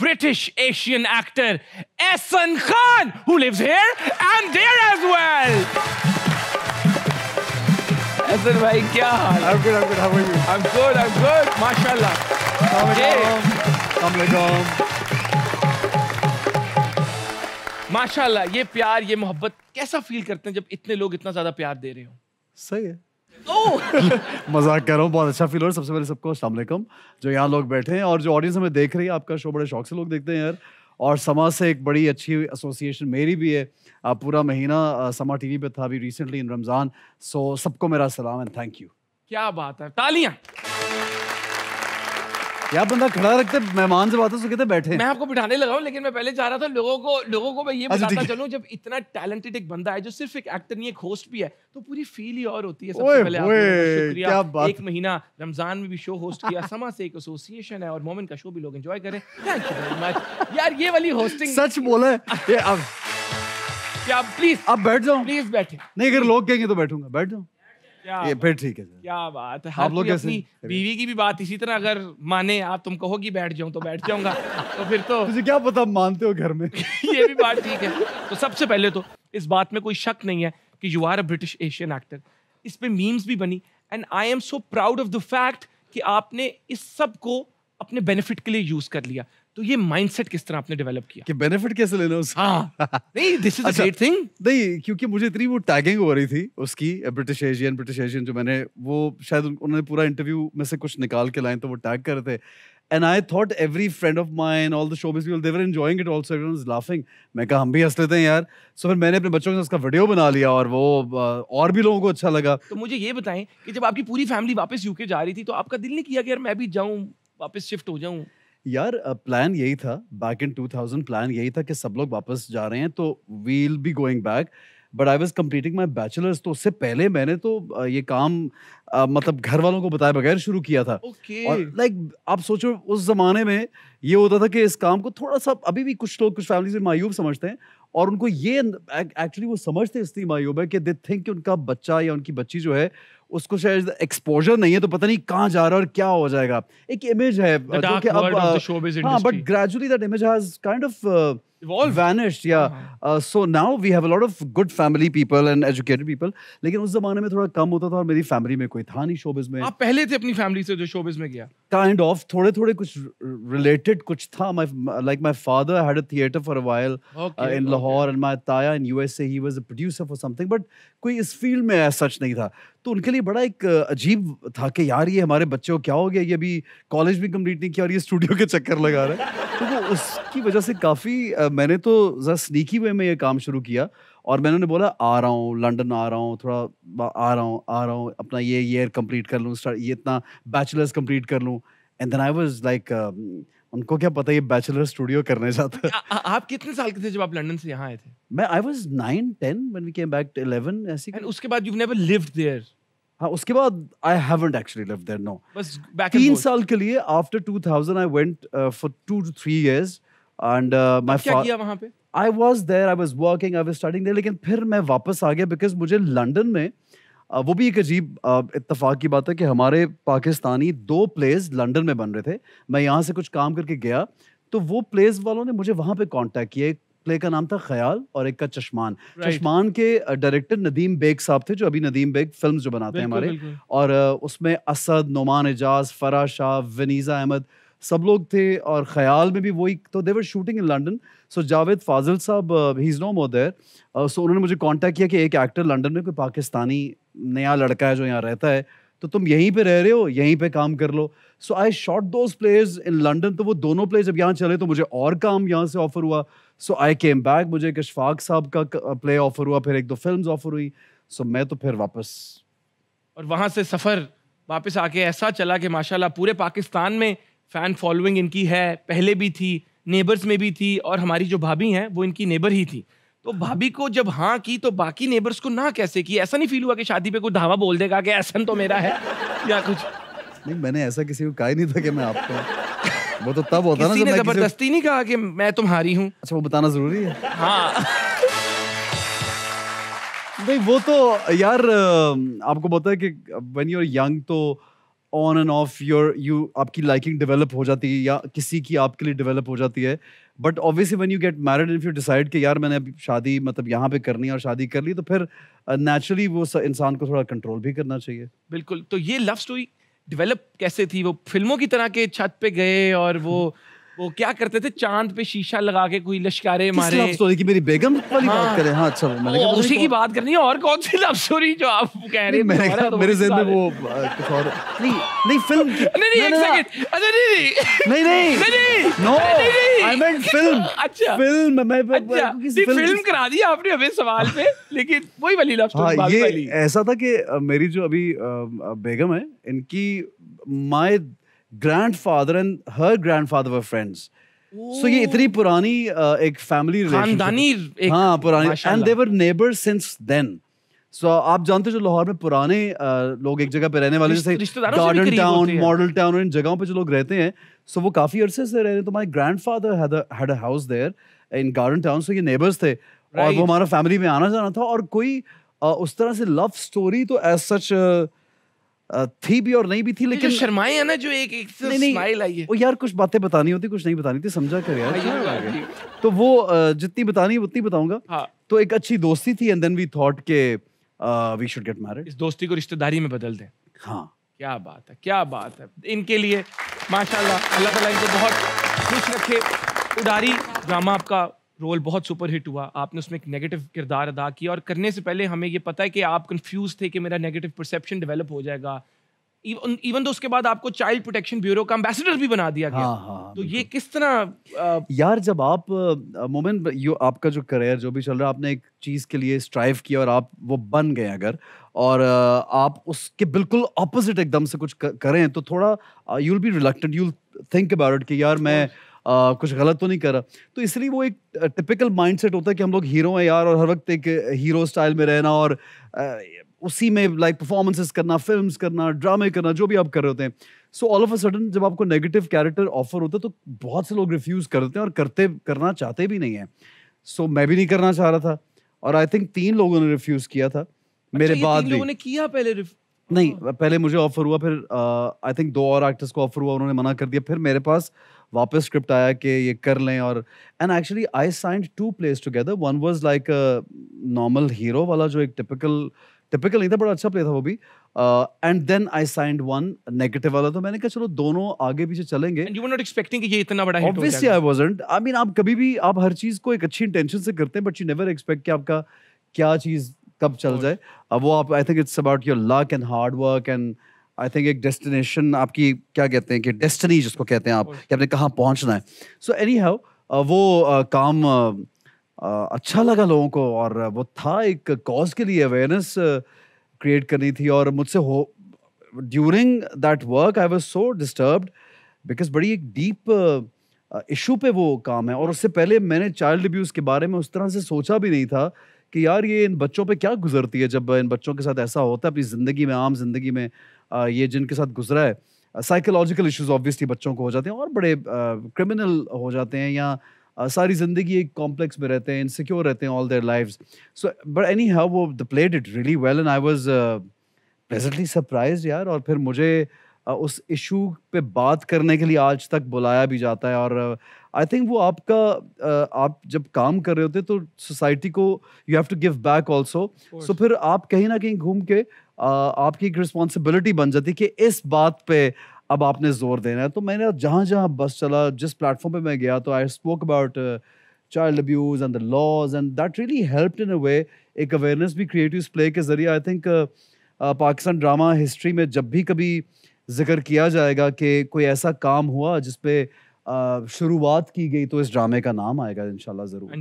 British Asian actor Ehsan Khan, who lives here and there as well. Ehsan bhai, kya haal? I'm good, I'm good. How are you? I'm good, I'm good. MashaAllah. Assalamualaikum. माशाल्लाह ये प्यार ये मोहब्बत कैसा feel करते हैं जब इतने लोग इतना ज्यादा प्यार दे रहे हो सही है मजाक कर रहा हूँ बहुत अच्छा फील हो रहा है सबसे पहले सबको असलम जो यहाँ लोग बैठे हैं और जो ऑडियंस हमें देख रही है आपका शो बड़े शौक से लोग देखते हैं यार और समा से एक बड़ी अच्छी एसोसिएशन मेरी भी है आप पूरा महीना समा टीवी पे था अभी रिसेंटली इन रमज़ान सो सबको मेरा सलाम एंड थैंक यू क्या बात है तालियां यार बंदा खड़ा रखते मेहमान से बात है बैठे मैं आपको बिठाने लगा हूँ लेकिन मैं पहले जा रहा था लोगों को लोगों को मैं ये अच्छा, बताता चलूँ जब इतना टैलेंटेड एक बंदा है जो सिर्फ एक एक्टर नहीं एक होस्ट भी है तो पूरी फील ही और होती है सबसे पहले शुक्रिया एक महीना रमजान में भी शो होस्ट किया समा से एक एसोसिएशन है और मोमेंट का शो भी लोग एंजॉय करें थैंक यू वेरी मच यार ये वाली होस्टिंग सच बोला है प्लीज आप बैठ जाओ प्लीज बैठे नहीं अगर लोग कहेंगे तो बैठूंगा बैठ जाओ ये फिर ठीक है क्या बात है आप लोग अपनी बीवी की भी बात इसी तरह अगर माने आप तुम कहो कि बैठ जाऊं तो बैठ जाऊंगा तो फिर तो तुझे क्या पता मानते हो घर में ये भी बात ठीक है तो सबसे पहले तो इस बात में कोई शक नहीं है कि you are a British Asian actor इस पे मीम्स भी बनी and I am so proud of the fact कि आपने इस सब को अपने बेनिफिट के लिए यूज कर लिया तो ये माइंडसेट किस तरह आपने डेवलप किया कि बेनिफिट कैसे लेना उस हाँ नहीं दिस इज ग्रेट थिंग नहीं क्योंकि मुझे इतनी वो टैगिंग हो रही थी उसकी ब्रिटिश एशियन ब्रिटिश एशियन जो मैंने वो शायद उन्होंने पूरा इंटरव्यू में से कुछ निकाल के लाए तो वो टैग कर रहे थे and I thought every friend of mine all the show biz they're enjoying it also everyone is laughing मैं कहा हम भी हंस लेते हैं यार सो so, फिर मैंने अपने बच्चों के साथ उसका वीडियो बना लिया और वो और भी लोगों को अच्छा लगा तो मुझे ये बताएं कि जब आपकी पूरी फैमिली वापस यूके जा रही थी तो आपका दिल नहीं किया कि यार मैं भी जाऊँ वापस शिफ्ट हो जाऊँ यार प्लान यही था बैक इन 2000 प्लान यही था कि सब लोग वापस जा रहे हैं तो we'll be going back but I was completing my bachelors तो उससे पहले मैंने तो ये काम मतलब घर वालों को बताए बगैर शुरू किया था okay. और लाइक आप सोचो उस जमाने में ये होता था कि इस काम को थोड़ा सा अभी भी कुछ लोग कुछ फैमिली से मायूब समझते हैं और उनको ये एक्चुअली अं, वो समझते इसलिए मायूब है कि दे थिंक उनका बच्चा या उनकी बच्ची जो है उसको शायद एक्सपोजर नहीं है तो पता नहीं कहाँ जा रहा है और क्या हो जाएगा एक इमेज है जो कि अब but gradually that image has kind of Evolved. vanished yeah uh-huh. uh, so now we have a lot of good family people and educated people लेकिन उस जमाने में थोड़ा कम होता था और मेरी फैमिली में कोई था नहीं शोबिज में आप पहले थे अपनी फैमिली से जो शोबिज में गया काइंड ऑफ थोड़े थोड़े कुछ रिलेटेड कुछ था my like my father had a theatre for a while in Lahore and my ताया in USA he was a producer for something but कोई इस फील्ड में सच नहीं था तो उनके लिए बड़ा एक अजीब था कि यार ये हमारे बच्चों क्या हो गया ये अभी कॉलेज भी कंप्लीट नहीं किया और ये स्टूडियो के चक्कर लगा रहा है तो वो उसकी वजह से काफ़ी मैंने तो ज़रा स्नीकी वे में ये काम शुरू किया और मैंने उन्हें बोला आ रहा हूँ लंदन आ रहा हूँ थोड़ा आ रहा हूँ आ रहा हूँ अपना ये ईयर कंप्लीट कर लूँ ये इतना बैचलर्स कंप्लीट कर लूँ and then I was like उनको क्या पता ये बैचलर स्टूडियो करने जाता है आप कितने साल के थे जब आप लंदन से यहाँ आए थे मैं I was 9 10 when we came back to 11 ऐसे एंड उसके बाद यू नेवर लिव्ड देयर हाँ उसके बाद I haven't actually lived there no बस बैक तीन साल के लिए after 2000 I went for 2 to 3 years and my क्या किया वहां पे I was there I was working I was studying there लेकिन फिर मैं वापस आ गया बिकॉज मुझे लंदन में वो भी एक अजीब इतफाक की बात है कि हमारे पाकिस्तानी दो प्लेस लंदन में बन रहे थे मैं यहाँ से कुछ काम करके गया तो वो प्लेस वालों ने मुझे वहाँ पे कांटेक्ट किया एक प्ले का नाम था ख्याल और एक का चश्मान right. चश्मान के डायरेक्टर नदीम बेग साहब थे जो अभी नदीम बेग फिल्म जो बनाते हैं हमारे बिल्कुल. और उसमें असद नोमान एजाज फरा शाह वनीज़ा अहमद सब लोग थे और ख्याल में भी वही तो they're shooting in London so Javed Fazil साहब he is no mother so उन्होंने मुझे कांटेक्ट किया कि एक एक्टर लंडन में कोई पाकिस्तानी नया लड़का है जो यहाँ रहता है तो तुम यहीं पे रह रहे हो यहीं पे काम कर लो so I shot those plays in London तो वो दोनों प्लेज जब यहाँ चले तो मुझे और काम यहाँ से ऑफर हुआ सो आई केम बैक मुझे एक साहब का प्ले ऑफर हुआ फिर एक दो फिल्म ऑफर हुई सो मैं तो फिर वापस और वहाँ से सफ़र वापस आके ऐसा चला कि माशाल्लाह पूरे पाकिस्तान में फ़ैन फॉलोइंग इनकी है पहले भी थी नेबर्स में भी थी और हमारी जो भाभी हैं वो इनकी नेबर ही थी तो भाभी को जब हाँ की तो बाकी नेबर्स को ना कैसे की ऐसा नहीं फील हुआ कि शादी पे कोई धावा बोल देगा कि ऐसा तो मेरा है या कुछ नहीं मैंने ऐसा किसी को कहा ही नहीं था कि मैं आपको वो तो तब होता ना जब जबरदस्ती नहीं कहा कि मैं तुम्हारी हूँ अच्छा वो बताना जरूरी है हाँ नहीं वो तो यार आपको पता है कि वेन यू आर यंग तो on and off your you आपकी लाइकिंग डेवलप हो जाती है या किसी की आपके लिए डेवलप हो जाती है but obviously when you get married if you decide कि यार मैंने अभी शादी मतलब यहाँ पे करनी है और शादी कर ली तो फिर नेचुरली uh, वो इंसान को थोड़ा कंट्रोल भी करना चाहिए बिल्कुल तो ये लव स्टोरी डेवलप कैसे थी वो फिल्मों की तरह के छत पे गए और वो वो क्या करते थे चांद पे शीशा लगा के कोई लश्कारे मारे लव स्टोरी की मेरी बेगम वाली हाँ, बात करें हाँ अच्छा मैंने कहा उसी की बात करनी है और कौन सी लव स्टोरी जो आप कह रहे हैं मेरे तो जहन में वो कुछ और नहीं नहीं फिल्म नहीं नहीं एक सेकंड अच्छा नहीं नहीं नहीं नहीं नो आई मीन फिल्म अच्छा फिल्म अच्छा। मैं किसी फिल्म करा दी आपने हमें सवाल पे लेकिन वही वाली लव स्टोरी बात वाली ऐसा था कि मेरी जो अभी बेगम है इनकी my grandfather and her grandfather were friends so ये इतनी पुरानी एक फैमिली खानदानी हाँ पुरानी and they neighbour since then so आप जानते हो जो लाहौर में पुराने लोग एक जगह पे रहने वाले जैसे गार्डन टाउन मॉडल टाउन इन जगहों पे जो लोग रहते हैं सो वो काफ़ी अरसे से रह रहे हैं तो my grand had a house there in Garden Town so ये नेबर्स थे और वो हमारा फैमिली में आना जाना था और कोई उस तरह से लव स्टोरी तो एज सच थी भी और नहीं भी थी लेकिन शर्माई है ना जो एक एक स्माइल तो आई है वो यार कुछ बातें बतानी होती कुछ नहीं बतानी थी समझा कर यार हाँ, तो, तो वो जितनी बतानी है उतनी बताऊंगा हाँ। तो एक अच्छी दोस्ती थी एंड देन वी थॉट के वी शुड गेट मैरिड इस दोस्ती को रिश्तेदारी में बदल दें हाँ क्या बात है क्या बात है इनके लिए माशाल्लाह अल्लाह ताला इनको बहुत खुश रखे उदारी ड्रामा आपका रोल बहुत सुपर हिट हुआ आपने उसमें एक नेगेटिव किरदार अदा किया और करने से पहले हमें ये पता है कि आप कंफ्यूज थे कि मेरा नेगेटिव परसेप्शन डेवलप हो जाएगा इवन तो उसके बाद आपको चाइल्ड प्रोटेक्शन ब्यूरो का एम्बेसडर भी बना दिया गया हाँ, हाँ, हाँ तो ये किस तरह आ, यार जब आप मोमेंट यू आपका जो करियर जो भी चल रहा है आपने एक चीज़ के लिए स्ट्राइव किया और आप वो बन गए अगर और आप उसके बिल्कुल ऑपोजिट एकदम से कुछ करें तो थोड़ा you will be reluctant you think about कि यार मैं कुछ गलत तो नहीं कर रहा तो इसलिए वो एक टिपिकल माइंडसेट होता है कि हम लोग हीरो हैं यार और हर वक्त एक हीरो स्टाइल में रहना और आ, उसी में लाइक परफॉर्मेंसेस करना फिल्म करना ड्रामे करना जो भी आप कर रहे होते हैं so all of a sudden जब आपको नेगेटिव कैरेक्टर ऑफर होता है तो बहुत से लोग रिफ्यूज़ कर देते हैं और करते करना चाहते भी नहीं है सो so, मैं भी नहीं करना चाह रहा था और आई थिंक तीन लोगों ने रिफ्यूज़ किया था अच्छा, मेरे बाद लोगों ने किया पहले रिफ... नहीं हाँ। पहले मुझे ऑफर हुआ फिर आई थिंक दो और एक्टर्स को ऑफर हुआ उन्होंने मना कर दिया फिर मेरे पास वापस स्क्रिप्ट आया कि ये कर लें और and actually I signed two plays together one was like normal hero वाला जो एक टिपिकल टिपिकल नहीं था बड़ा अच्छा प्ले था वो भी and then I signed one negative वाला तो मैंने कहा चलो दोनों आगे पीछे चलेंगे यू नॉट एक्सपेक्टिंग कि ये इतना बड़ा obviously I wasn't I mean आप कभी भी आप हर चीज को एक अच्छी इंटेंशन से करते हैं बट यू नेवर एक्सपेक्ट कि आपका क्या चीज कब चल जाए अब वो आप I think it's about your luck and hard work and I think एक डेस्टिनेशन आपकी क्या कहते हैं कि डेस्टिनी जिसको कहते हैं आप कि आपने कहाँ पहुँचना है सो एनी हाउ वो uh, काम uh, अच्छा लगा लोगों को और वो था एक कॉज के लिए अवेयरनेस क्रिएट करनी थी और मुझसे हो during that work I was so disturbed because बड़ी एक डीप इशू पे वो काम है और उससे पहले मैंने चाइल्ड अब्यूज़ के बारे में उस तरह से सोचा भी नहीं था कि यार ये इन बच्चों पे क्या गुजरती है जब इन बच्चों के साथ ऐसा होता है अपनी ज़िंदगी में आम जिंदगी में ये जिनके साथ गुजरा है साइकोलॉजिकल इश्यूज ऑब्वियसली बच्चों को हो जाते हैं और बड़े क्रिमिनल हो जाते हैं या सारी ज़िंदगी एक कॉम्प्लेक्स में रहते हैं इनसिक्योर रहते हैं all their life so but anyhow वो the played it really well and I was pleasantly surprise यार और फिर मुझे uh, उस इशू पे बात करने के लिए आज तक बुलाया भी जाता है और आई थिंक वो आपका आप जब काम कर रहे होते तो सोसाइटी को you have to give back also so फिर आप कहीं ना कहीं घूम के आपकी एक रिस्पॉन्सिबिलिटी बन जाती कि इस बात पे अब आपने जोर देना है तो मैंने जहाँ जहाँ बस चला जिस प्लेटफॉर्म पे मैं गया तो I spoke about child abuse and the laws and that really help in a way एक अवेयरनेस भी क्रिएटिव प्ले के जरिए आई थिंक पाकिस्तान ड्रामा हिस्ट्री में जब भी कभी uh, जिक्र किया जाएगा कि कोई ऐसा काम हुआ जिसपे शुरुआत की गई तो इस ड्रामे का नाम आएगा इन ज़रूर